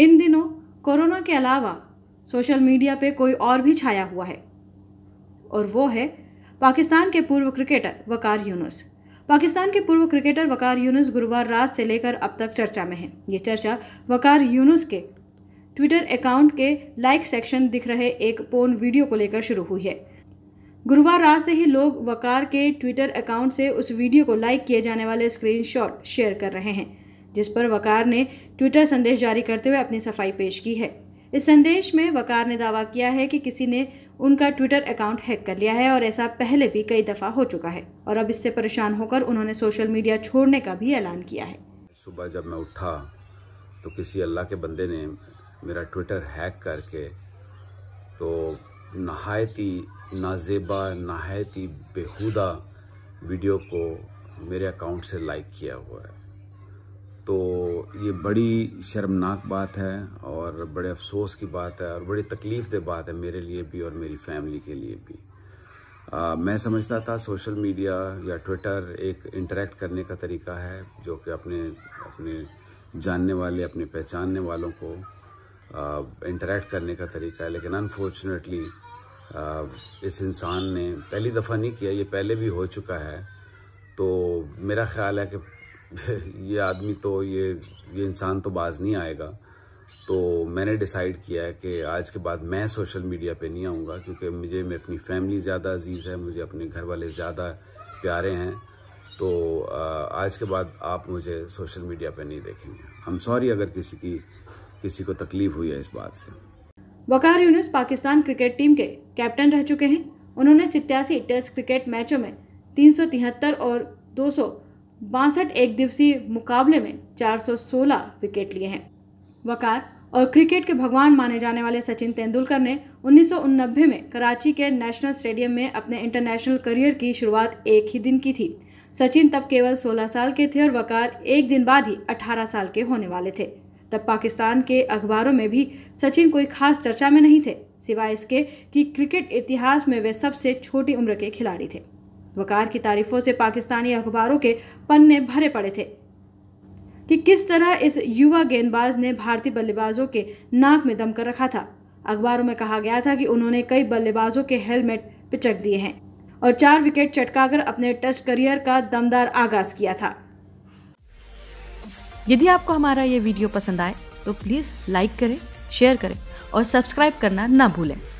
इन दिनों कोरोना के अलावा सोशल मीडिया पे कोई और भी छाया हुआ है और वो है पाकिस्तान के पूर्व क्रिकेटर वकार यूनुस पाकिस्तान के पूर्व क्रिकेटर वकार यूनुस गुरुवार रात से लेकर अब तक चर्चा में है ये चर्चा वकार यूनुस के ट्विटर अकाउंट के लाइक सेक्शन दिख रहे एक पोन वीडियो को लेकर शुरू हुई है गुरुवार रात से ही लोग वकार के ट्विटर अकाउंट से उस वीडियो को लाइक किए जाने वाले स्क्रीनशॉट शेयर कर रहे हैं जिस पर वकार ने ट्विटर संदेश जारी करते हुए अपनी सफाई पेश की है इस संदेश में वकार ने दावा किया है कि किसी ने उनका ट्विटर अकाउंट हैक कर लिया है और ऐसा पहले भी कई दफ़ा हो चुका है और अब इससे परेशान होकर उन्होंने सोशल मीडिया छोड़ने का भी ऐलान किया है सुबह जब मैं उठा तो किसी अल्लाह के बंदे ने मेरा ट्विटर हैक करके तो नहायती नाजेबा नहायती बेहूदा बेहुदा वीडियो को मेरे अकाउंट से लाइक किया हुआ है तो ये बड़ी शर्मनाक बात है और बड़े अफसोस की बात है और बड़ी तकलीफ़ दे बात है मेरे लिए भी और मेरी फैमिली के लिए भी आ, मैं समझता था सोशल मीडिया या ट्विटर एक इंटरेक्ट करने का तरीका है जो कि अपने अपने जानने वाले अपने पहचानने वालों को इंटरेक्ट करने का तरीका है लेकिन अनफॉर्चुनेटली इस इंसान ने पहली दफ़ा नहीं किया ये पहले भी हो चुका है तो मेरा ख्याल है कि ये आदमी तो ये ये इंसान तो बाज नहीं आएगा तो मैंने डिसाइड किया है कि आज के बाद मैं सोशल मीडिया पे नहीं आऊँगा क्योंकि मुझे मैं अपनी फैमिली ज़्यादा अजीज़ है मुझे अपने घर वाले ज़्यादा प्यारे हैं तो आज के बाद आप मुझे सोशल मीडिया पे नहीं देखेंगे हम सॉरी अगर किसी की किसी को तकलीफ हुई है इस बात से वकार यूनुस पाकिस्तान क्रिकेट टीम के कैप्टन रह चुके हैं उन्होंने सितयासी टेस्ट क्रिकेट मैचों में तीन और दो बासठ एक दिवसीय मुकाबले में 416 विकेट लिए हैं वकार और क्रिकेट के भगवान माने जाने वाले सचिन तेंदुलकर ने उन्नीस में कराची के नेशनल स्टेडियम में अपने इंटरनेशनल करियर की शुरुआत एक ही दिन की थी सचिन तब केवल 16 साल के थे और वकार एक दिन बाद ही 18 साल के होने वाले थे तब पाकिस्तान के अखबारों में भी सचिन कोई खास चर्चा में नहीं थे सिवाय इसके कि क्रिकेट इतिहास में वे सबसे छोटी उम्र के खिलाड़ी थे वकार की तारीफों से पाकिस्तानी अखबारों के पन्ने भरे पड़े थे कि किस तरह इस युवा गेंदबाज ने भारतीय बल्लेबाजों के नाक में दम कर रखा था अखबारों में कहा गया था कि उन्होंने कई बल्लेबाजों के हेलमेट पिचक दिए हैं और चार विकेट चटकाकर अपने टेस्ट करियर का दमदार आगाज किया था यदि आपको हमारा ये वीडियो पसंद आए तो प्लीज़ लाइक करें शेयर करें और सब्सक्राइब करना ना भूलें